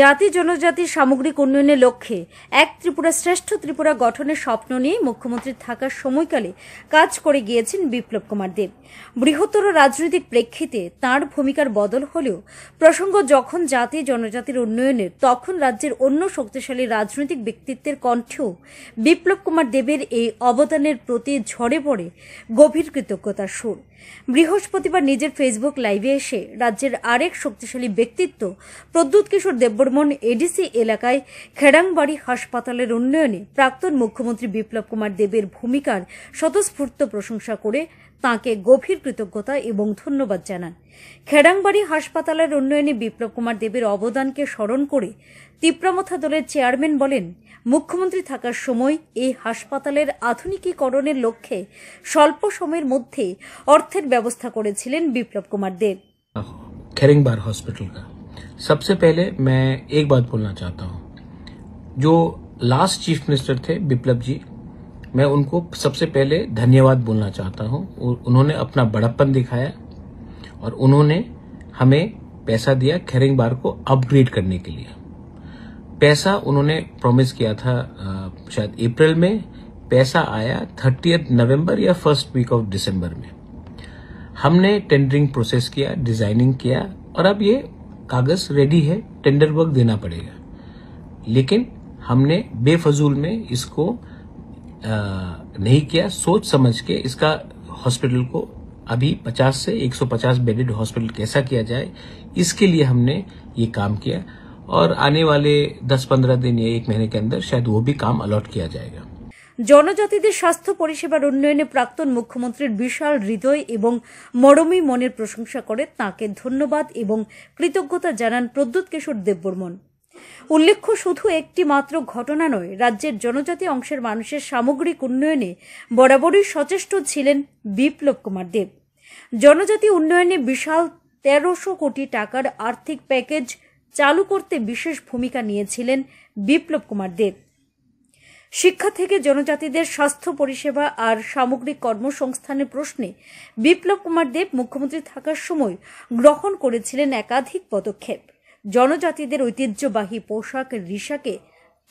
জাতি জনজাতির সামগ্রিক উন্নয়নের লক্ষ্যে এক ত্রিপুরা শ্রেষ্ঠ ত্রিপুরা গঠনের স্বপ্ন নিয়ে মুখ্যমন্ত্রী থাকার সময়কালে কাজ করে গিয়েছেন বিপ্লব কুমার দেব বৃহত্তর রাজনৈতিক প্রেক্ষিতে তার ভূমিকার বদল হলেও প্রসঙ্গ যখন জাতি জনজাতির উন্নয়নের তখন রাজ্যের অন্য শক্তিশালী রাজনৈতিক ব্যক্তিত্বের কণ্ঠেও বিপ্লব কুমার দেবের এই অবদানের প্রতি ঝরে পড়ে গভীর কৃতজ্ঞতার সুর বৃহস্পতিবার নিজের ফেসবুক লাইভে এসে রাজ্যের আরেক শক্তিশালী ব্যক্তিত্ব প্রদ্যুৎ কিশোর দেববর্মন এডিসি এলাকায় খেড়াংবাড়ি হাসপাতালের উন্নয়নে প্রাক্তন মুখ্যমন্ত্রী বিপ্লব কুমার দেবের ভূমিকার স্বতঃস্ফূর্ত প্রশংসা করে তাকে গভীর কৃতজ্ঞতা এবং ধন্যবাদ জানান খেড়াংবাড়ি হাসপাতালের উন্নয়নে বিপ্লব কুমার দেবের অবদানকে স্মরণ করে তিপ্রামথা দলের চেয়ারম্যান বলেন মুখ্যমন্ত্রী থাকার সময় এই হাসপাতালের আধুনিকীকরণের লক্ষ্যে স্বল্প সময়ের মধ্যে অর্থের ব্যবস্থা করেছিলেন বিপ্লব কুমার দেব খেরিংবার হসপিটাল सबसे पहले मैं एक बात बोलना चाहता हूं जो लास्ट चीफ मिनिस्टर थे बिप्लब जी मैं उनको सबसे पहले धन्यवाद बोलना चाहता हूं उन्होंने अपना बड़प्पन दिखाया और उन्होंने हमें पैसा दिया खेरिंग बार को अपग्रेड करने के लिए पैसा उन्होंने प्रॉमिस किया था शायद अप्रैल में पैसा आया थर्टी नवंबर या फर्स्ट वीक ऑफ दिसंबर में हमने टेंडरिंग प्रोसेस किया डिजाइनिंग किया और अब ये कागज रेडी है टेंडर वर्क देना पड़ेगा लेकिन हमने बेफजूल में इसको आ, नहीं किया सोच समझ के इसका हॉस्पिटल को अभी 50 से 150 बेडेड हॉस्पिटल कैसा किया जाए इसके लिए हमने ये काम किया और आने वाले 10-15 दिन या एक महीने के अंदर शायद वो भी काम अलॉट किया जाएगा জনজাতিদের স্বাস্থ্য পরিষেবার উন্নয়নে প্রাক্তন মুখ্যমন্ত্রীর বিশাল হৃদয় এবং মরমী মনের প্রশংসা করে তাকে ধন্যবাদ এবং কৃতজ্ঞতা জানান প্রদ্যুৎ কিশোর দেববর্মন উল্লেখ্য শুধু একটি মাত্র ঘটনা নয় রাজ্যের জনজাতি অংশের মানুষের সামগ্রিক উন্নয়নে বরাবরই সচেষ্ট ছিলেন বিপ্লব কুমার দেব জনজাতি উন্নয়নে বিশাল তেরোশো কোটি টাকার আর্থিক প্যাকেজ চালু করতে বিশেষ ভূমিকা নিয়েছিলেন বিপ্লব কুমার দেব শিক্ষা থেকে জনজাতিদের স্বাস্থ্য পরিষেবা আর সামগ্রিক কর্মসংস্থানের প্রশ্নে বিপ্লব কুমার দেব মুখ্যমন্ত্রী থাকার সময় গ্রহণ করেছিলেন একাধিক পদক্ষেপ জনজাতিদের ঐতিহ্যবাহী পোশাক রিসাকে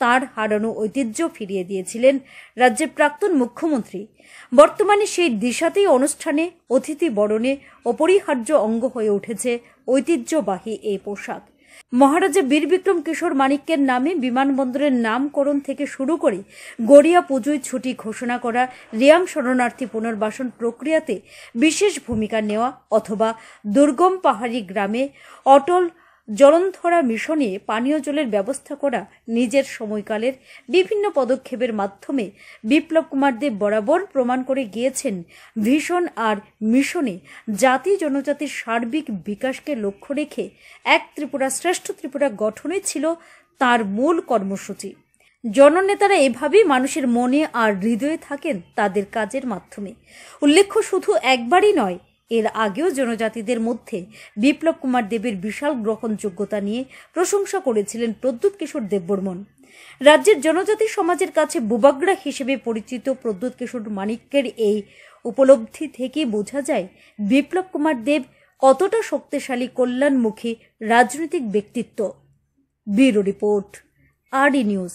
তার হারানো ঐতিহ্য ফিরিয়ে দিয়েছিলেন রাজ্যের প্রাক্তন মুখ্যমন্ত্রী বর্তমানে সেই দিশাতেই অনুষ্ঠানে অতিথি বরণে অপরিহার্য অঙ্গ হয়ে উঠেছে ঐতিহ্যবাহী এই পোশাক মহারাজা বীর বিক্রম কিশোর মানিক্যের নামে বিমানবন্দরের নামকরণ থেকে শুরু করে গড়িয়া পুজোয় ছুটি ঘোষণা করা রিয়াং শরণার্থী পুনর্বাসন প্রক্রিয়াতে বিশেষ ভূমিকা নেওয়া অথবা দুর্গম পাহাড়ি গ্রামে অটল জলন্ধরা মিশনে পানীয় জলের ব্যবস্থা করা নিজের সময়কালের বিভিন্ন পদক্ষেপের মাধ্যমে বিপ্লব কুমার দেব বরাবর প্রমাণ করে গিয়েছেন ভীষণ আর মিশনে জাতি জনজাতির সার্বিক বিকাশকে লক্ষ্য রেখে এক ত্রিপুরা শ্রেষ্ঠ ত্রিপুরা গঠনে ছিল তার মূল কর্মসূচি জননেতারা এভাবেই মানুষের মনে আর হৃদয়ে থাকেন তাদের কাজের মাধ্যমে উল্লেখ্য শুধু একবারই নয় এর আগেও জনজাতিদের মধ্যে বিপ্লব কুমার দেবের বিশাল গ্রহণযোগ্যতা নিয়ে প্রশংসা করেছিলেন প্রদ্যুৎ কিশোর দেববর্মন রাজ্যের জনজাতি সমাজের কাছে বুবাগ্রা হিসেবে পরিচিত প্রদ্যুৎ কিশোর মানিক্যের এই উপলব্ধি থেকে বোঝা যায় বিপ্লব কুমার দেব কতটা শক্তিশালী কল্যাণমুখী রাজনৈতিক ব্যক্তিত্ব ব্যুরো রিপোর্ট আর নিউজ